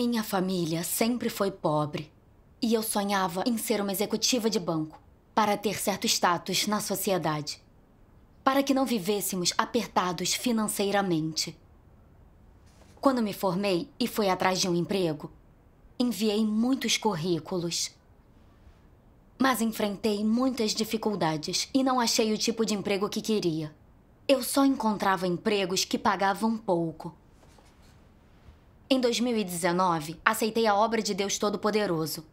Minha família sempre foi pobre e eu sonhava em ser uma executiva de banco para ter certo status na sociedade, para que não vivêssemos apertados financeiramente. Quando me formei e fui atrás de um emprego, enviei muitos currículos. Mas enfrentei muitas dificuldades e não achei o tipo de emprego que queria. Eu só encontrava empregos que pagavam pouco em 2019, aceitei a obra de Deus Todo-Poderoso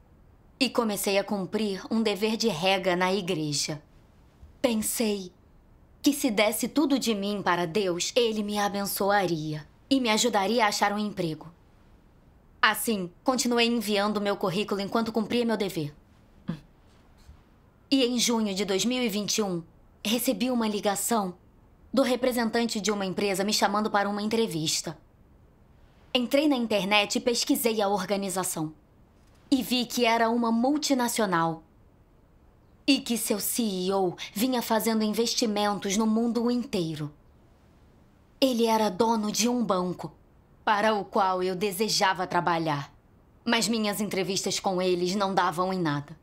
e comecei a cumprir um dever de rega na igreja. Pensei que se desse tudo de mim para Deus, Ele me abençoaria e me ajudaria a achar um emprego. Assim, continuei enviando meu currículo enquanto cumpria meu dever. E em junho de 2021, recebi uma ligação do representante de uma empresa me chamando para uma entrevista. Entrei na internet e pesquisei a organização. E vi que era uma multinacional. E que seu CEO vinha fazendo investimentos no mundo inteiro. Ele era dono de um banco, para o qual eu desejava trabalhar. Mas minhas entrevistas com eles não davam em nada.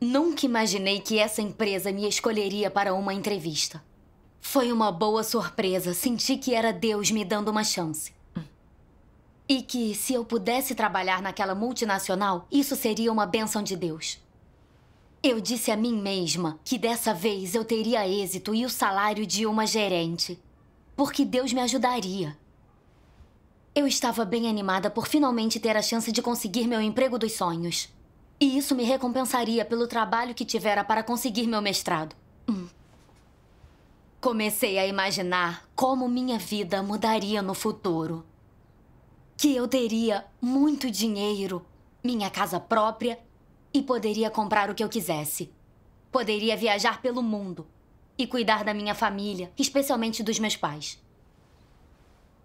Nunca imaginei que essa empresa me escolheria para uma entrevista. Foi uma boa surpresa, senti que era Deus me dando uma chance. E que, se eu pudesse trabalhar naquela multinacional, isso seria uma benção de Deus. Eu disse a mim mesma que dessa vez eu teria êxito e o salário de uma gerente, porque Deus me ajudaria. Eu estava bem animada por finalmente ter a chance de conseguir meu emprego dos sonhos. E isso me recompensaria pelo trabalho que tivera para conseguir meu mestrado. Hum. Comecei a imaginar como minha vida mudaria no futuro que eu teria muito dinheiro, minha casa própria e poderia comprar o que eu quisesse. Poderia viajar pelo mundo e cuidar da minha família, especialmente dos meus pais.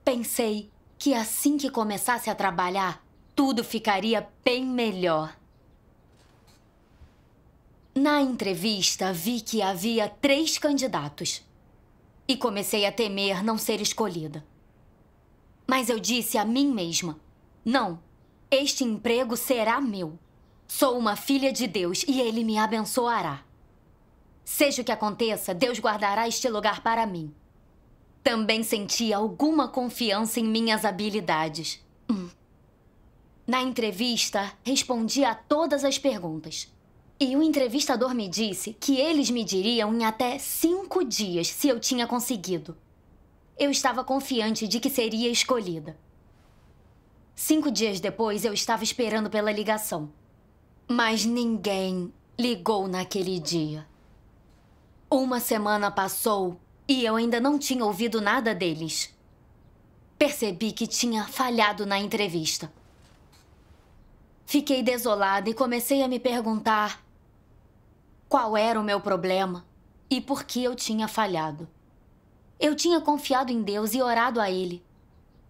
Pensei que assim que começasse a trabalhar, tudo ficaria bem melhor. Na entrevista, vi que havia três candidatos e comecei a temer não ser escolhida. Mas eu disse a mim mesma: não, este emprego será meu. Sou uma filha de Deus e Ele me abençoará. Seja o que aconteça, Deus guardará este lugar para mim. Também senti alguma confiança em minhas habilidades. Hum. Na entrevista, respondi a todas as perguntas. E o entrevistador me disse que eles me diriam em até cinco dias se eu tinha conseguido. Eu estava confiante de que seria escolhida. Cinco dias depois, eu estava esperando pela ligação. Mas ninguém ligou naquele dia. Uma semana passou e eu ainda não tinha ouvido nada deles. Percebi que tinha falhado na entrevista. Fiquei desolada e comecei a me perguntar qual era o meu problema e por que eu tinha falhado. Eu tinha confiado em Deus e orado a Ele.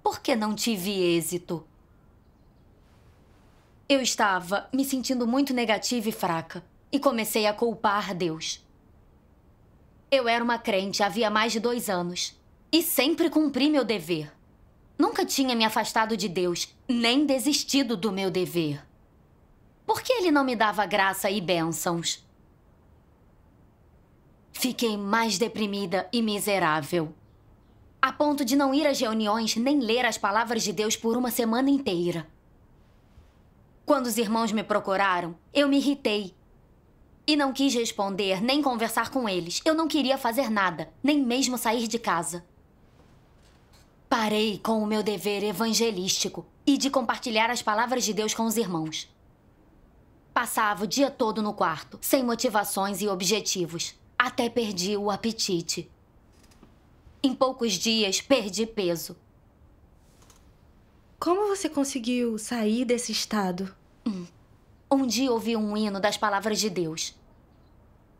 Por que não tive êxito? Eu estava me sentindo muito negativa e fraca e comecei a culpar Deus. Eu era uma crente havia mais de dois anos e sempre cumpri meu dever. Nunca tinha me afastado de Deus, nem desistido do meu dever. Por que ele não me dava graça e bênçãos? Fiquei mais deprimida e miserável. A ponto de não ir às reuniões nem ler as palavras de Deus por uma semana inteira. Quando os irmãos me procuraram, eu me irritei. E não quis responder nem conversar com eles. Eu não queria fazer nada, nem mesmo sair de casa. Parei com o meu dever evangelístico e de compartilhar as palavras de Deus com os irmãos. Passava o dia todo no quarto, sem motivações e objetivos, até perdi o apetite. Em poucos dias, perdi peso. Como você conseguiu sair desse estado? Hum. Um dia ouvi um hino das palavras de Deus.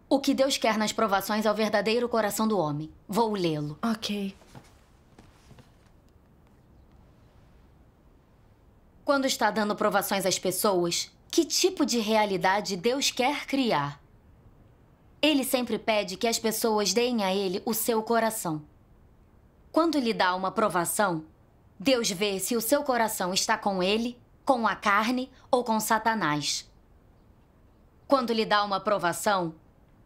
O que Deus quer nas provações é o verdadeiro coração do homem. Vou lê-lo. Ok. Quando está dando provações às pessoas, que tipo de realidade Deus quer criar? Ele sempre pede que as pessoas deem a ele o seu coração. Quando lhe dá uma provação, Deus vê se o seu coração está com ele, com a carne ou com Satanás. Quando lhe dá uma provação,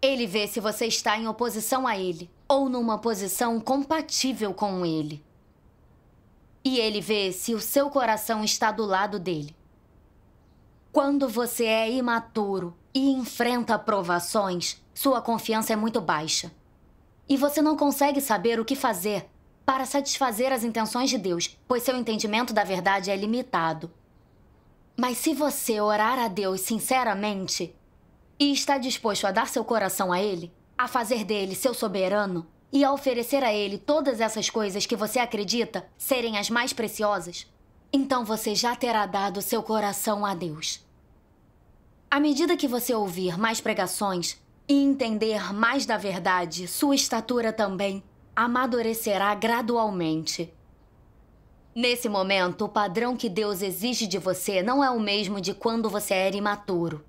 ele vê se você está em oposição a ele ou numa posição compatível com ele. E ele vê se o seu coração está do lado dele. Quando você é imaturo e enfrenta provações, sua confiança é muito baixa. E você não consegue saber o que fazer para satisfazer as intenções de Deus, pois seu entendimento da verdade é limitado. Mas se você orar a Deus sinceramente e está disposto a dar seu coração a Ele, a fazer dele seu soberano e a oferecer a Ele todas essas coisas que você acredita serem as mais preciosas, então você já terá dado seu coração a Deus. À medida que você ouvir mais pregações, e entender mais da verdade, sua estatura também amadurecerá gradualmente. Nesse momento, o padrão que Deus exige de você não é o mesmo de quando você era imaturo.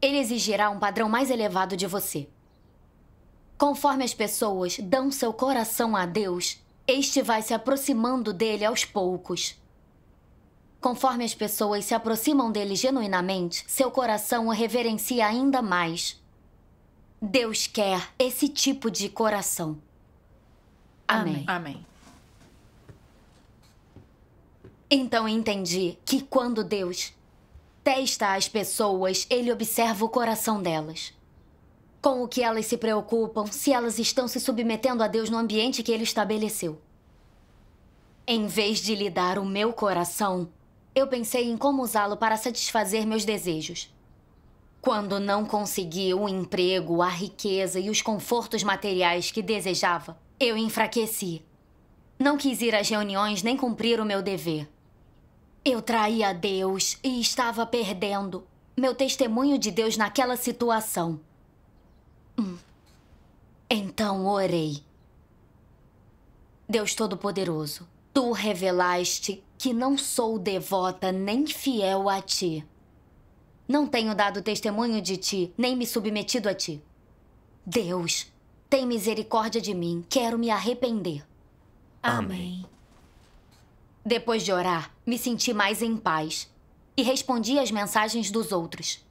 Ele exigirá um padrão mais elevado de você. Conforme as pessoas dão seu coração a Deus, este vai se aproximando dele aos poucos. Conforme as pessoas se aproximam dele genuinamente, seu coração o reverencia ainda mais. Deus quer esse tipo de coração. Amém. Amém. Então entendi que quando Deus testa as pessoas, ele observa o coração delas. Com o que elas se preocupam, se elas estão se submetendo a Deus no ambiente que ele estabeleceu. Em vez de lhe dar o meu coração, eu pensei em como usá-lo para satisfazer meus desejos. Quando não conseguia o emprego, a riqueza e os confortos materiais que desejava, eu enfraqueci. Não quis ir às reuniões nem cumprir o meu dever. Eu traí a Deus e estava perdendo meu testemunho de Deus naquela situação. Hum. Então orei. Deus Todo-Poderoso, tu revelaste que não sou devota nem fiel a ti. Não tenho dado testemunho de ti, nem me submetido a ti. Deus, tem misericórdia de mim, quero me arrepender. Amém. Depois de orar, me senti mais em paz e respondi às mensagens dos outros.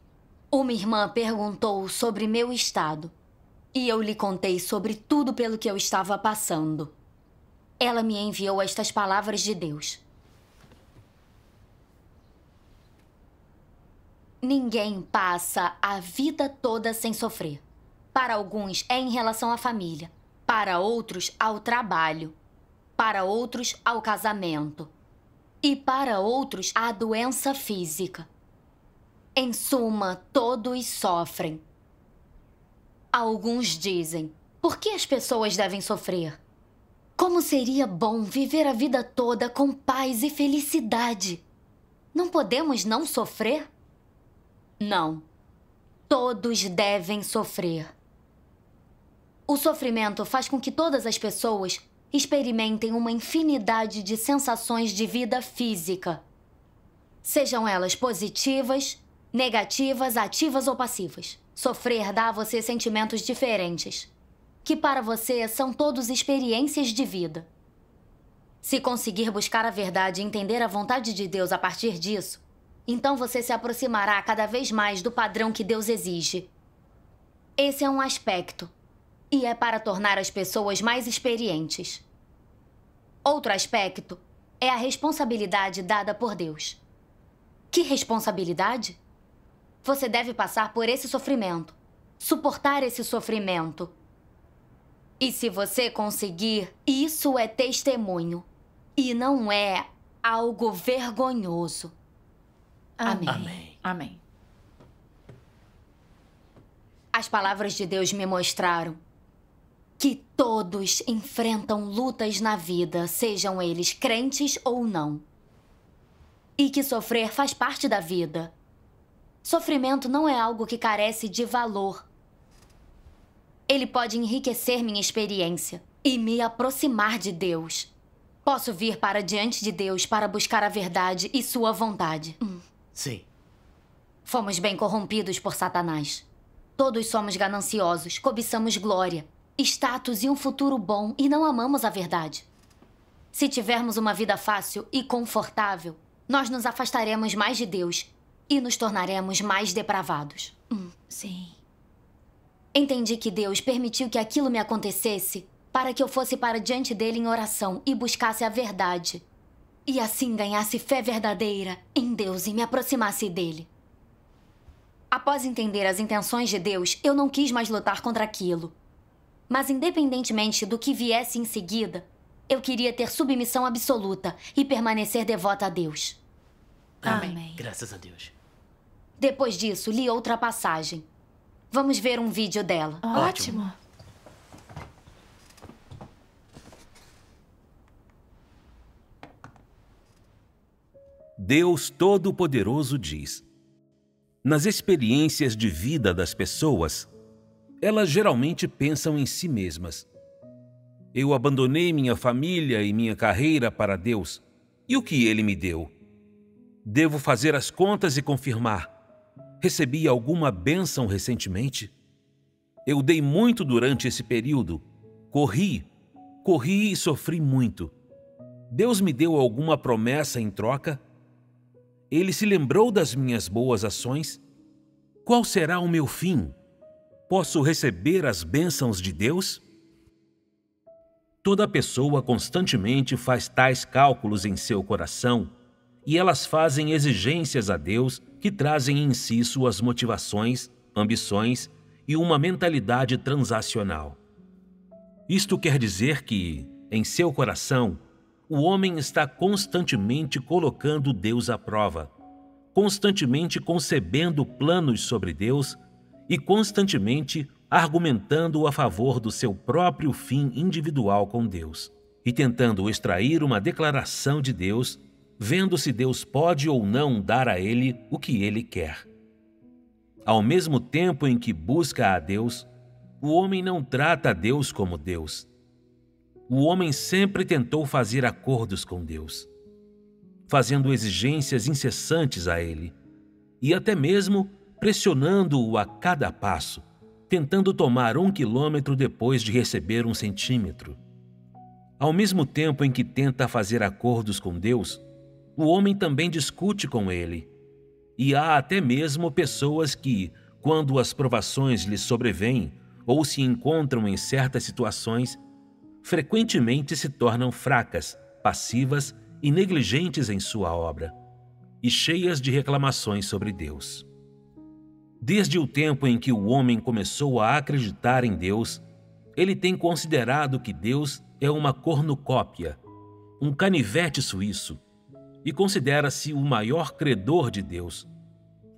Uma irmã perguntou sobre meu estado e eu lhe contei sobre tudo pelo que eu estava passando. Ela me enviou estas palavras de Deus. Ninguém passa a vida toda sem sofrer. Para alguns é em relação à família, para outros ao trabalho, para outros ao casamento e para outros à doença física. Em suma, todos sofrem. Alguns dizem: por que as pessoas devem sofrer? Como seria bom viver a vida toda com paz e felicidade? Não podemos não sofrer? Não. Todos devem sofrer. O sofrimento faz com que todas as pessoas experimentem uma infinidade de sensações de vida física, sejam elas positivas, negativas, ativas ou passivas. Sofrer dá a você sentimentos diferentes, que para você são todos experiências de vida. Se conseguir buscar a verdade e entender a vontade de Deus a partir disso, então você se aproximará cada vez mais do padrão que Deus exige. Esse é um aspecto, e é para tornar as pessoas mais experientes. Outro aspecto é a responsabilidade dada por Deus. Que responsabilidade? Você deve passar por esse sofrimento, suportar esse sofrimento. E se você conseguir, isso é testemunho, e não é algo vergonhoso. Amém. Amém. Amém. As palavras de Deus me mostraram que todos enfrentam lutas na vida, sejam eles crentes ou não. E que sofrer faz parte da vida. Sofrimento não é algo que carece de valor. Ele pode enriquecer minha experiência e me aproximar de Deus. Posso vir para diante de Deus para buscar a verdade e sua vontade. Hum. Sim. Fomos bem corrompidos por Satanás. Todos somos gananciosos, cobiçamos glória, status e um futuro bom e não amamos a verdade. Se tivermos uma vida fácil e confortável, nós nos afastaremos mais de Deus e nos tornaremos mais depravados. Hum, sim. Entendi que Deus permitiu que aquilo me acontecesse para que eu fosse para diante dele em oração e buscasse a verdade e assim ganhasse fé verdadeira em Deus e me aproximasse dele. Após entender as intenções de Deus, eu não quis mais lutar contra aquilo. Mas, independentemente do que viesse em seguida, eu queria ter submissão absoluta e permanecer devota a Deus. Amém. Amém. Graças a Deus. Depois disso, li outra passagem. Vamos ver um vídeo dela. Ótimo. Ótimo. Deus Todo-Poderoso diz: Nas experiências de vida das pessoas, elas geralmente pensam em si mesmas. Eu abandonei minha família e minha carreira para Deus, e o que Ele me deu? Devo fazer as contas e confirmar. Recebi alguma bênção recentemente? Eu dei muito durante esse período. Corri, corri e sofri muito. Deus me deu alguma promessa em troca? ele se lembrou das minhas boas ações? Qual será o meu fim? Posso receber as bênçãos de Deus? Toda pessoa constantemente faz tais cálculos em seu coração e elas fazem exigências a Deus que trazem em si suas motivações, ambições e uma mentalidade transacional. Isto quer dizer que, em seu coração, o homem está constantemente colocando Deus à prova, constantemente concebendo planos sobre Deus e constantemente argumentando a favor do seu próprio fim individual com Deus e tentando extrair uma declaração de Deus, vendo se Deus pode ou não dar a ele o que ele quer. Ao mesmo tempo em que busca a Deus, o homem não trata a Deus como Deus, o homem sempre tentou fazer acordos com Deus, fazendo exigências incessantes a Ele e até mesmo pressionando-o a cada passo, tentando tomar um quilômetro depois de receber um centímetro. Ao mesmo tempo em que tenta fazer acordos com Deus, o homem também discute com Ele. E há até mesmo pessoas que, quando as provações lhes sobrevêm ou se encontram em certas situações, frequentemente se tornam fracas, passivas e negligentes em sua obra, e cheias de reclamações sobre Deus. Desde o tempo em que o homem começou a acreditar em Deus, ele tem considerado que Deus é uma cornucópia, um canivete suíço, e considera-se o maior credor de Deus,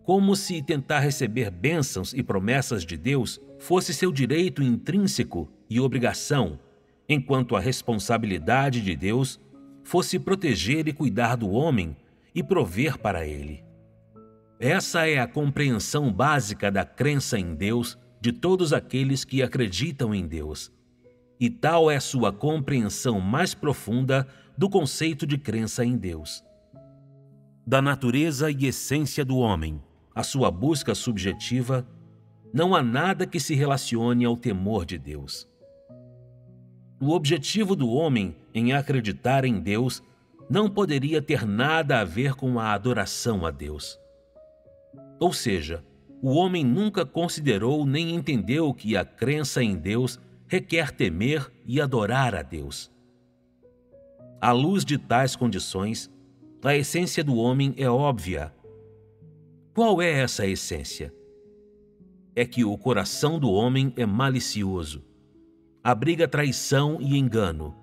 como se tentar receber bênçãos e promessas de Deus fosse seu direito intrínseco e obrigação, enquanto a responsabilidade de Deus fosse proteger e cuidar do homem e prover para ele. Essa é a compreensão básica da crença em Deus de todos aqueles que acreditam em Deus. E tal é sua compreensão mais profunda do conceito de crença em Deus. Da natureza e essência do homem, a sua busca subjetiva, não há nada que se relacione ao temor de Deus. O objetivo do homem em acreditar em Deus não poderia ter nada a ver com a adoração a Deus. Ou seja, o homem nunca considerou nem entendeu que a crença em Deus requer temer e adorar a Deus. À luz de tais condições, a essência do homem é óbvia. Qual é essa essência? É que o coração do homem é malicioso abriga traição e engano.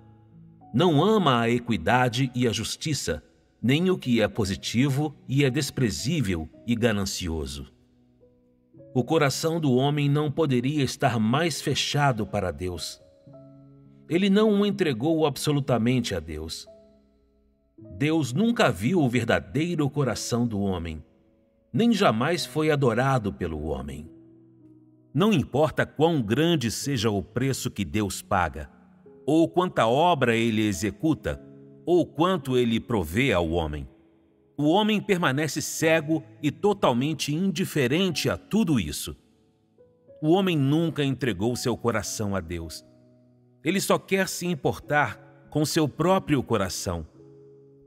Não ama a equidade e a justiça, nem o que é positivo e é desprezível e ganancioso. O coração do homem não poderia estar mais fechado para Deus. Ele não o entregou absolutamente a Deus. Deus nunca viu o verdadeiro coração do homem, nem jamais foi adorado pelo homem. Não importa quão grande seja o preço que Deus paga, ou quanta obra ele executa, ou quanto ele provê ao homem. O homem permanece cego e totalmente indiferente a tudo isso. O homem nunca entregou seu coração a Deus. Ele só quer se importar com seu próprio coração,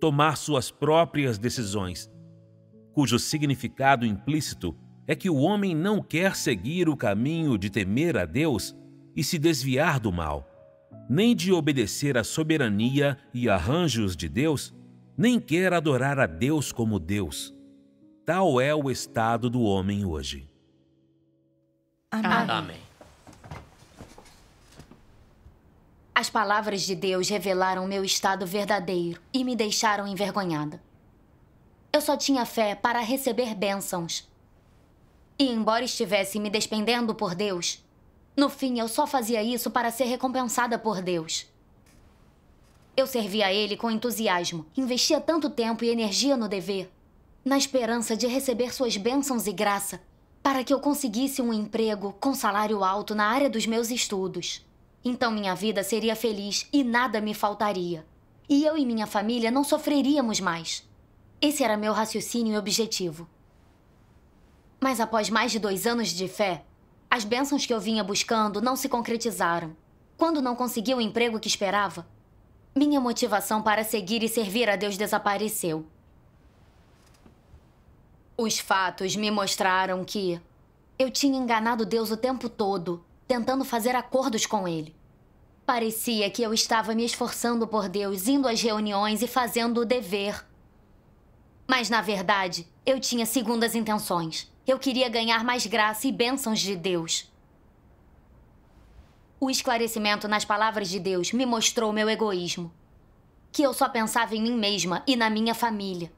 tomar suas próprias decisões, cujo significado implícito é que o homem não quer seguir o caminho de temer a Deus e se desviar do mal, nem de obedecer à soberania e arranjos de Deus, nem quer adorar a Deus como Deus. Tal é o estado do homem hoje. Amém. Amém. As palavras de Deus revelaram meu estado verdadeiro e me deixaram envergonhada. Eu só tinha fé para receber bênçãos e embora estivesse me despendendo por Deus, no fim eu só fazia isso para ser recompensada por Deus. Eu servia a Ele com entusiasmo, investia tanto tempo e energia no dever, na esperança de receber suas bênçãos e graça, para que eu conseguisse um emprego com salário alto na área dos meus estudos. Então minha vida seria feliz e nada me faltaria. E eu e minha família não sofreríamos mais. Esse era meu raciocínio e objetivo. Mas após mais de dois anos de fé, as bênçãos que eu vinha buscando não se concretizaram. Quando não consegui o emprego que esperava, minha motivação para seguir e servir a Deus desapareceu. Os fatos me mostraram que eu tinha enganado Deus o tempo todo, tentando fazer acordos com Ele. Parecia que eu estava me esforçando por Deus, indo às reuniões e fazendo o dever, mas, na verdade, eu tinha segundas intenções. Eu queria ganhar mais graça e bênçãos de Deus. O esclarecimento nas palavras de Deus me mostrou meu egoísmo. Que eu só pensava em mim mesma e na minha família.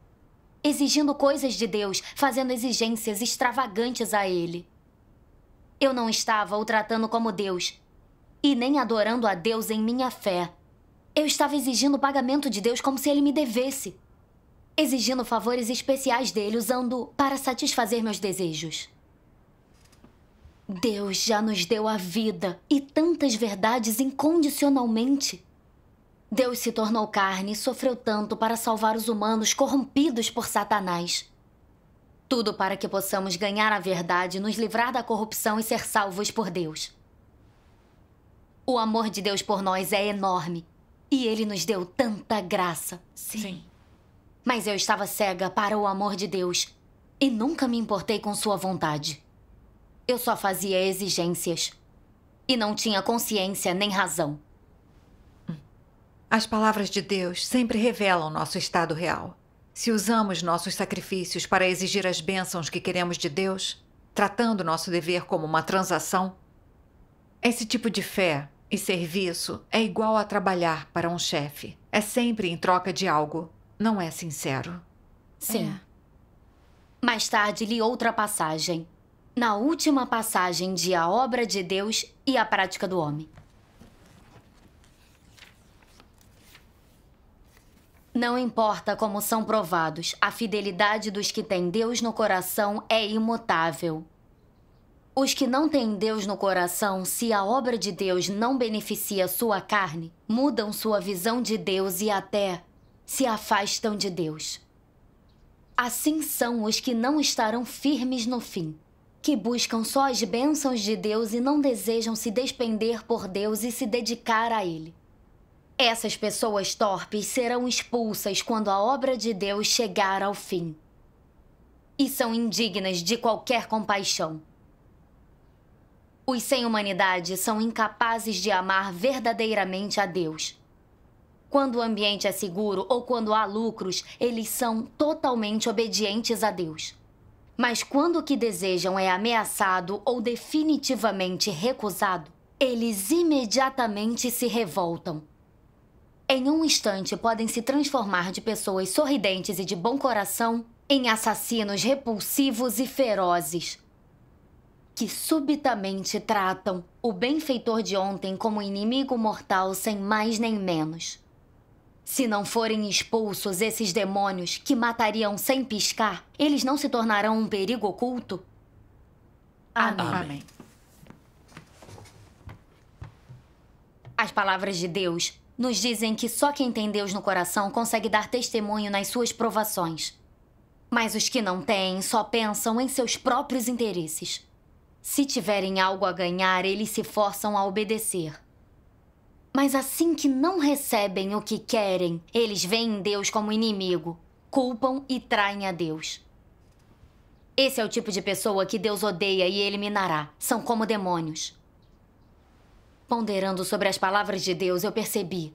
Exigindo coisas de Deus, fazendo exigências extravagantes a Ele. Eu não estava o tratando como Deus e nem adorando a Deus em minha fé. Eu estava exigindo o pagamento de Deus como se Ele me devesse exigindo favores especiais dele, usando para satisfazer meus desejos. Deus já nos deu a vida e tantas verdades incondicionalmente. Deus se tornou carne e sofreu tanto para salvar os humanos corrompidos por Satanás. Tudo para que possamos ganhar a verdade, nos livrar da corrupção e ser salvos por Deus. O amor de Deus por nós é enorme e ele nos deu tanta graça. Sim. Sim. Mas eu estava cega para o amor de Deus e nunca me importei com sua vontade. Eu só fazia exigências e não tinha consciência nem razão. As palavras de Deus sempre revelam nosso estado real. Se usamos nossos sacrifícios para exigir as bênçãos que queremos de Deus, tratando nosso dever como uma transação, esse tipo de fé e serviço é igual a trabalhar para um chefe. É sempre em troca de algo não é sincero. Sim. É. Mais tarde li outra passagem. Na última passagem de A Obra de Deus e a Prática do Homem. Não importa como são provados, a fidelidade dos que têm Deus no coração é imutável. Os que não têm Deus no coração, se a obra de Deus não beneficia sua carne, mudam sua visão de Deus e até se afastam de Deus. Assim são os que não estarão firmes no fim, que buscam só as bênçãos de Deus e não desejam se despender por Deus e se dedicar a Ele. Essas pessoas torpes serão expulsas quando a obra de Deus chegar ao fim. E são indignas de qualquer compaixão. Os sem humanidade são incapazes de amar verdadeiramente a Deus quando o ambiente é seguro ou quando há lucros, eles são totalmente obedientes a Deus. Mas quando o que desejam é ameaçado ou definitivamente recusado, eles imediatamente se revoltam. Em um instante, podem se transformar de pessoas sorridentes e de bom coração em assassinos repulsivos e ferozes, que subitamente tratam o benfeitor de ontem como inimigo mortal sem mais nem menos. Se não forem expulsos esses demônios que matariam sem piscar, eles não se tornarão um perigo oculto? Amém. Amém. As palavras de Deus nos dizem que só quem tem Deus no coração consegue dar testemunho nas suas provações. Mas os que não têm só pensam em seus próprios interesses. Se tiverem algo a ganhar, eles se forçam a obedecer. Mas assim que não recebem o que querem, eles veem Deus como inimigo, culpam e traem a Deus. Esse é o tipo de pessoa que Deus odeia e eliminará. São como demônios. Ponderando sobre as palavras de Deus, eu percebi.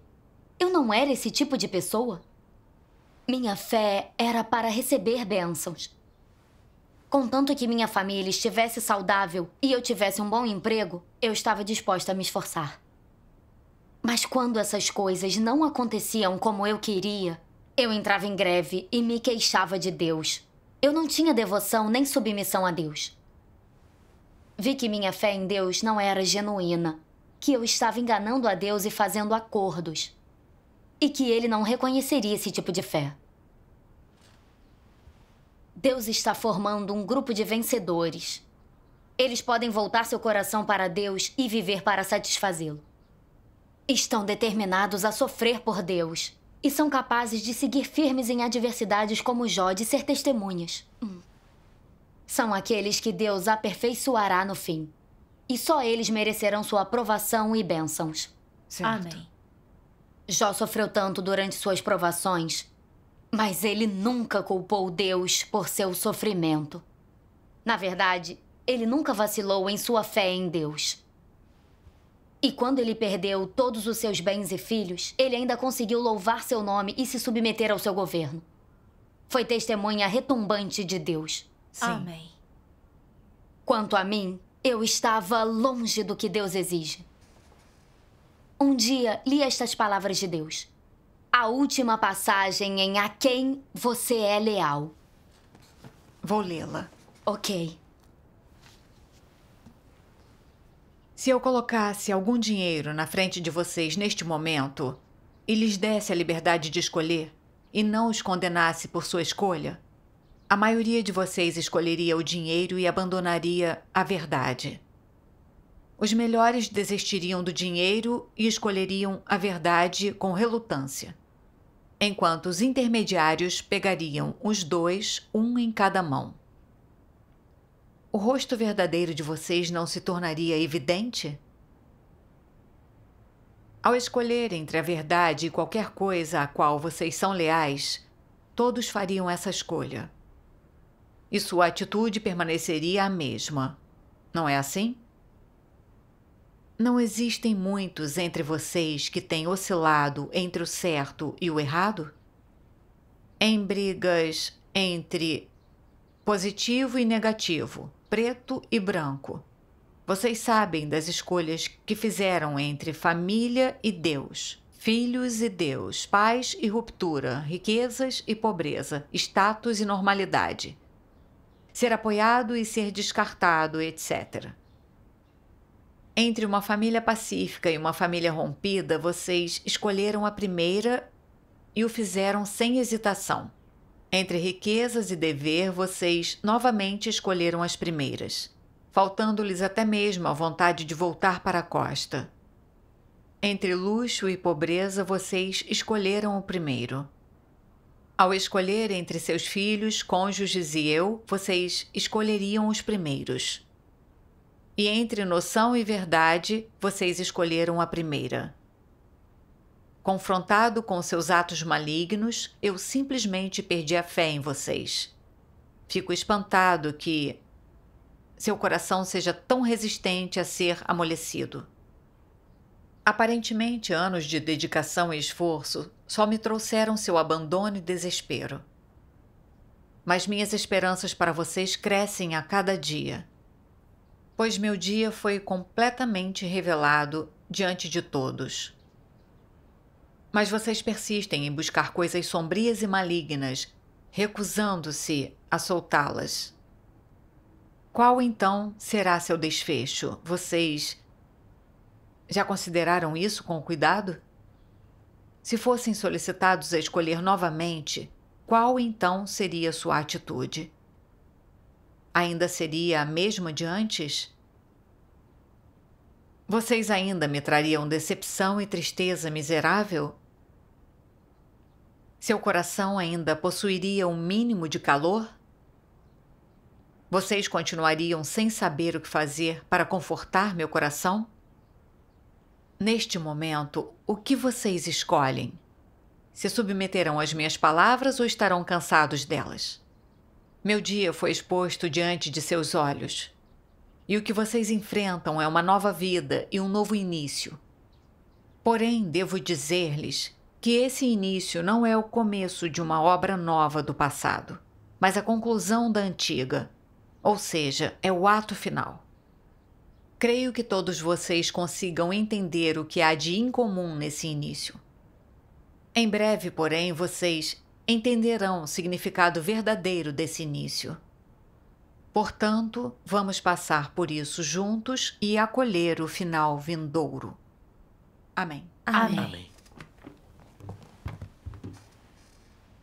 Eu não era esse tipo de pessoa. Minha fé era para receber bênçãos. Contanto que minha família estivesse saudável e eu tivesse um bom emprego, eu estava disposta a me esforçar. Mas quando essas coisas não aconteciam como eu queria, eu entrava em greve e me queixava de Deus. Eu não tinha devoção nem submissão a Deus. Vi que minha fé em Deus não era genuína, que eu estava enganando a Deus e fazendo acordos, e que ele não reconheceria esse tipo de fé. Deus está formando um grupo de vencedores. Eles podem voltar seu coração para Deus e viver para satisfazê-lo. Estão determinados a sofrer por Deus e são capazes de seguir firmes em adversidades como Jó de ser testemunhas. Hum. São aqueles que Deus aperfeiçoará no fim. E só eles merecerão sua aprovação e bênçãos. Certo. Amém. Jó sofreu tanto durante suas provações, mas ele nunca culpou Deus por seu sofrimento. Na verdade, ele nunca vacilou em sua fé em Deus. E quando ele perdeu todos os seus bens e filhos, ele ainda conseguiu louvar seu nome e se submeter ao seu governo. Foi testemunha retumbante de Deus. Sim. Amém. Quanto a mim, eu estava longe do que Deus exige. Um dia li estas palavras de Deus. A última passagem em A Quem Você É Leal. Vou lê-la. Ok. Se eu colocasse algum dinheiro na frente de vocês neste momento e lhes desse a liberdade de escolher e não os condenasse por sua escolha, a maioria de vocês escolheria o dinheiro e abandonaria a verdade. Os melhores desistiriam do dinheiro e escolheriam a verdade com relutância, enquanto os intermediários pegariam os dois, um em cada mão o rosto verdadeiro de vocês não se tornaria evidente? Ao escolher entre a verdade e qualquer coisa a qual vocês são leais, todos fariam essa escolha. E sua atitude permaneceria a mesma. Não é assim? Não existem muitos entre vocês que têm oscilado entre o certo e o errado? Em brigas entre positivo e negativo, preto e branco. Vocês sabem das escolhas que fizeram entre família e Deus, filhos e Deus, paz e ruptura, riquezas e pobreza, status e normalidade, ser apoiado e ser descartado, etc. Entre uma família pacífica e uma família rompida, vocês escolheram a primeira e o fizeram sem hesitação. Entre riquezas e dever, vocês novamente escolheram as primeiras, faltando-lhes até mesmo a vontade de voltar para a costa. Entre luxo e pobreza, vocês escolheram o primeiro. Ao escolher entre seus filhos, cônjuges e eu, vocês escolheriam os primeiros. E entre noção e verdade, vocês escolheram a primeira. Confrontado com seus atos malignos, eu simplesmente perdi a fé em vocês. Fico espantado que seu coração seja tão resistente a ser amolecido. Aparentemente, anos de dedicação e esforço só me trouxeram seu abandono e desespero. Mas minhas esperanças para vocês crescem a cada dia, pois meu dia foi completamente revelado diante de todos. Mas vocês persistem em buscar coisas sombrias e malignas, recusando-se a soltá-las. Qual então será seu desfecho? Vocês já consideraram isso com cuidado? Se fossem solicitados a escolher novamente, qual então seria sua atitude? Ainda seria a mesma de antes? Vocês ainda me trariam decepção e tristeza miserável? Seu coração ainda possuiria um mínimo de calor? Vocês continuariam sem saber o que fazer para confortar meu coração? Neste momento, o que vocês escolhem? Se submeterão às minhas palavras ou estarão cansados delas? Meu dia foi exposto diante de seus olhos. E o que vocês enfrentam é uma nova vida e um novo início. Porém, devo dizer-lhes que esse início não é o começo de uma obra nova do passado, mas a conclusão da antiga, ou seja, é o ato final. Creio que todos vocês consigam entender o que há de incomum nesse início. Em breve, porém, vocês entenderão o significado verdadeiro desse início. Portanto, vamos passar por isso juntos e acolher o final vindouro. Amém. Amém. Amém.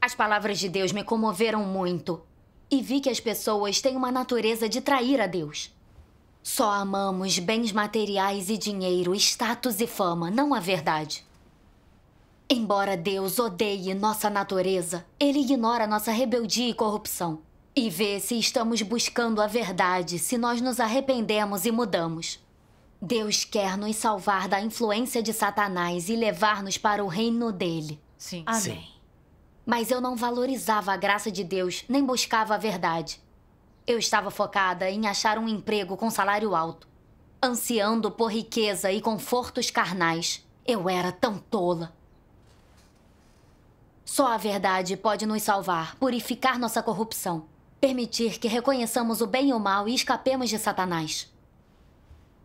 As palavras de Deus me comoveram muito e vi que as pessoas têm uma natureza de trair a Deus. Só amamos bens materiais e dinheiro, status e fama, não a verdade. Embora Deus odeie nossa natureza, ele ignora nossa rebeldia e corrupção e vê se estamos buscando a verdade, se nós nos arrependemos e mudamos. Deus quer nos salvar da influência de Satanás e levar-nos para o reino dele. Sim. Amém. Sim. Mas eu não valorizava a graça de Deus, nem buscava a verdade. Eu estava focada em achar um emprego com salário alto, ansiando por riqueza e confortos carnais. Eu era tão tola. Só a verdade pode nos salvar, purificar nossa corrupção, permitir que reconheçamos o bem e o mal e escapemos de Satanás.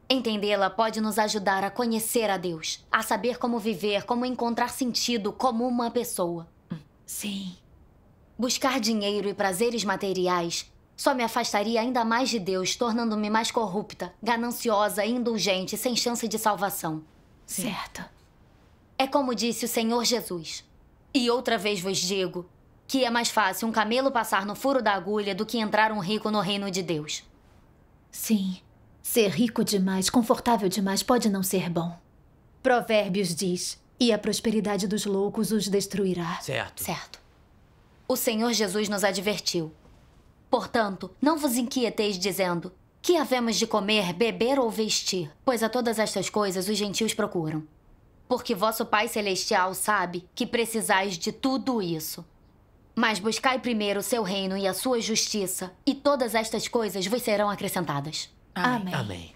Entendê-la pode nos ajudar a conhecer a Deus, a saber como viver, como encontrar sentido como uma pessoa. Sim. Buscar dinheiro e prazeres materiais só me afastaria ainda mais de Deus, tornando-me mais corrupta, gananciosa, indulgente, sem chance de salvação. Sim. Certo. É como disse o Senhor Jesus. E outra vez vos digo que é mais fácil um camelo passar no furo da agulha do que entrar um rico no reino de Deus. Sim. Ser rico demais, confortável demais pode não ser bom. Provérbios diz: e a prosperidade dos loucos os destruirá. Certo. Certo. O Senhor Jesus nos advertiu. Portanto, não vos inquieteis dizendo: que havemos de comer, beber ou vestir? Pois a todas estas coisas os gentios procuram. Porque vosso Pai Celestial sabe que precisais de tudo isso. Mas buscai primeiro o seu reino e a sua justiça, e todas estas coisas vos serão acrescentadas. Amém. Amém. Amém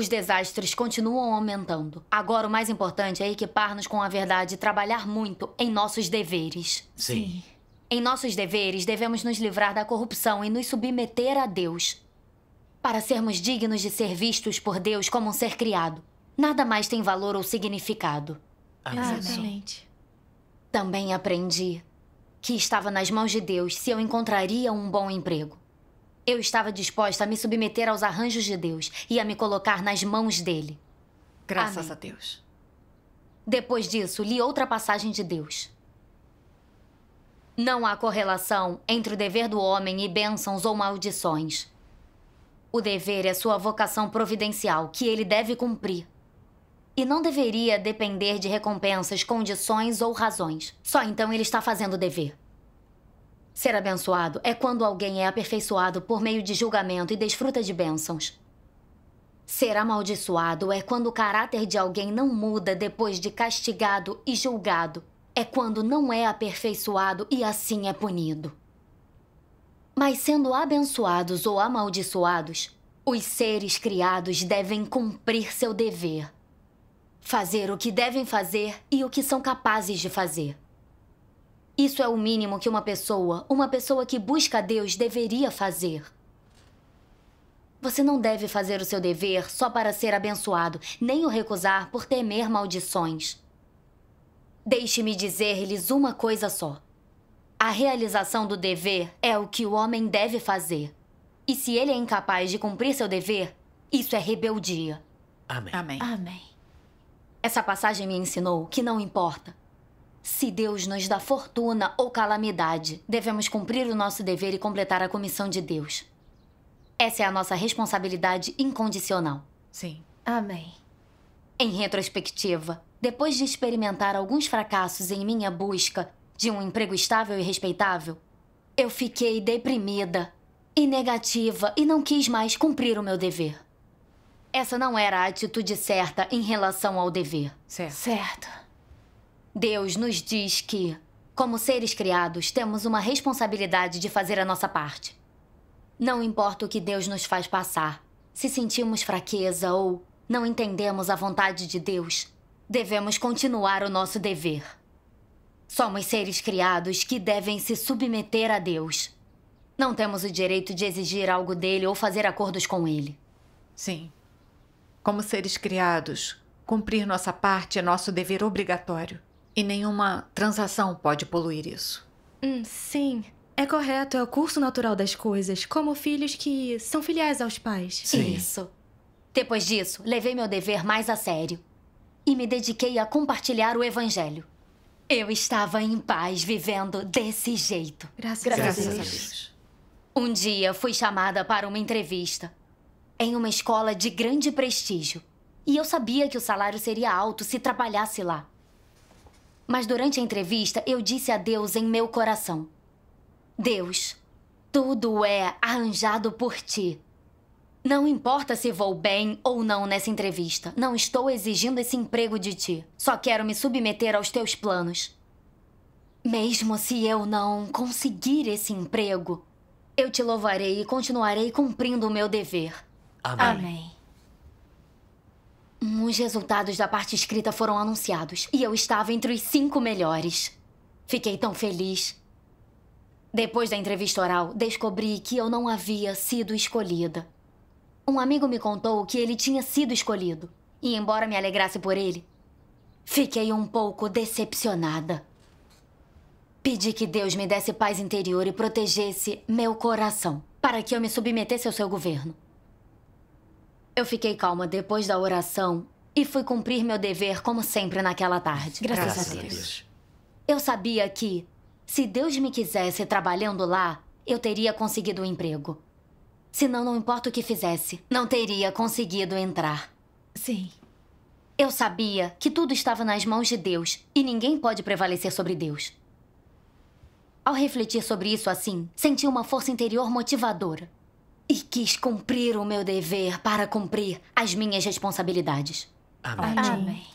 os desastres continuam aumentando. Agora, o mais importante é equipar-nos com a verdade e trabalhar muito em nossos deveres. Sim. Em nossos deveres, devemos nos livrar da corrupção e nos submeter a Deus. Para sermos dignos de ser vistos por Deus como um ser criado, nada mais tem valor ou significado. Ah, Exatamente. Também aprendi que estava nas mãos de Deus se eu encontraria um bom emprego. Eu estava disposta a me submeter aos arranjos de Deus e a me colocar nas mãos dele. Graças Amém. a Deus. Depois disso, li outra passagem de Deus. Não há correlação entre o dever do homem e bênçãos ou maldições. O dever é sua vocação providencial, que ele deve cumprir. E não deveria depender de recompensas, condições ou razões. Só então ele está fazendo o dever. Ser abençoado é quando alguém é aperfeiçoado por meio de julgamento e desfruta de bênçãos. Ser amaldiçoado é quando o caráter de alguém não muda depois de castigado e julgado. É quando não é aperfeiçoado e assim é punido. Mas sendo abençoados ou amaldiçoados, os seres criados devem cumprir seu dever. Fazer o que devem fazer e o que são capazes de fazer. Isso é o mínimo que uma pessoa, uma pessoa que busca Deus, deveria fazer. Você não deve fazer o seu dever só para ser abençoado, nem o recusar por temer maldições. Deixe-me dizer-lhes uma coisa só. A realização do dever é o que o homem deve fazer. E se ele é incapaz de cumprir seu dever, isso é rebeldia. Amém. Amém. Amém. Essa passagem me ensinou que não importa se Deus nos dá fortuna ou calamidade, devemos cumprir o nosso dever e completar a comissão de Deus. Essa é a nossa responsabilidade incondicional. Sim. Amém. Em retrospectiva, depois de experimentar alguns fracassos em minha busca de um emprego estável e respeitável, eu fiquei deprimida e negativa e não quis mais cumprir o meu dever. Essa não era a atitude certa em relação ao dever. Certo. Certo. Deus nos diz que, como seres criados, temos uma responsabilidade de fazer a nossa parte. Não importa o que Deus nos faz passar, se sentimos fraqueza ou não entendemos a vontade de Deus, devemos continuar o nosso dever. Somos seres criados que devem se submeter a Deus. Não temos o direito de exigir algo dele ou fazer acordos com ele. Sim. Como seres criados, cumprir nossa parte é nosso dever obrigatório. E nenhuma transação pode poluir isso. Hum, sim. É correto, é o curso natural das coisas, como filhos que são filiais aos pais. Sim. Isso. Depois disso, levei meu dever mais a sério e me dediquei a compartilhar o evangelho. Eu estava em paz vivendo desse jeito. Graças, Graças a, Deus. a Deus. Um dia fui chamada para uma entrevista em uma escola de grande prestígio. E eu sabia que o salário seria alto se trabalhasse lá. Mas durante a entrevista, eu disse a Deus em meu coração: Deus, tudo é arranjado por ti. Não importa se vou bem ou não nessa entrevista. Não estou exigindo esse emprego de ti. Só quero me submeter aos teus planos. Mesmo se eu não conseguir esse emprego, eu te louvarei e continuarei cumprindo o meu dever. Amém. Amém. Os resultados da parte escrita foram anunciados e eu estava entre os cinco melhores. Fiquei tão feliz. Depois da entrevista oral, descobri que eu não havia sido escolhida. Um amigo me contou que ele tinha sido escolhido. E, embora me alegrasse por ele, fiquei um pouco decepcionada. Pedi que Deus me desse paz interior e protegesse meu coração para que eu me submetesse ao seu governo. Eu fiquei calma depois da oração e fui cumprir meu dever como sempre naquela tarde. Graças, Graças a, Deus. a Deus. Eu sabia que, se Deus me quisesse trabalhando lá, eu teria conseguido o um emprego. Senão, não importa o que fizesse, não teria conseguido entrar. Sim. Eu sabia que tudo estava nas mãos de Deus e ninguém pode prevalecer sobre Deus. Ao refletir sobre isso assim, senti uma força interior motivadora. E quis cumprir o meu dever para cumprir as minhas responsabilidades. Amém. Amém.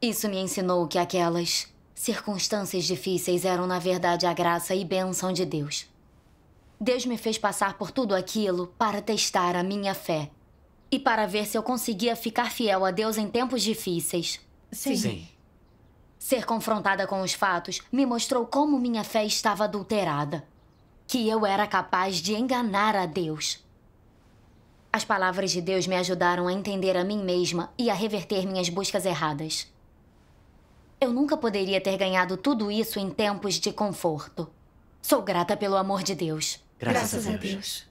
Isso me ensinou que aquelas circunstâncias difíceis eram, na verdade, a graça e bênção de Deus. Deus me fez passar por tudo aquilo para testar a minha fé e para ver se eu conseguia ficar fiel a Deus em tempos difíceis. Sim. Sim. Ser confrontada com os fatos me mostrou como minha fé estava adulterada que eu era capaz de enganar a Deus. As palavras de Deus me ajudaram a entender a mim mesma e a reverter minhas buscas erradas. Eu nunca poderia ter ganhado tudo isso em tempos de conforto. Sou grata pelo amor de Deus. Graças, Graças a Deus.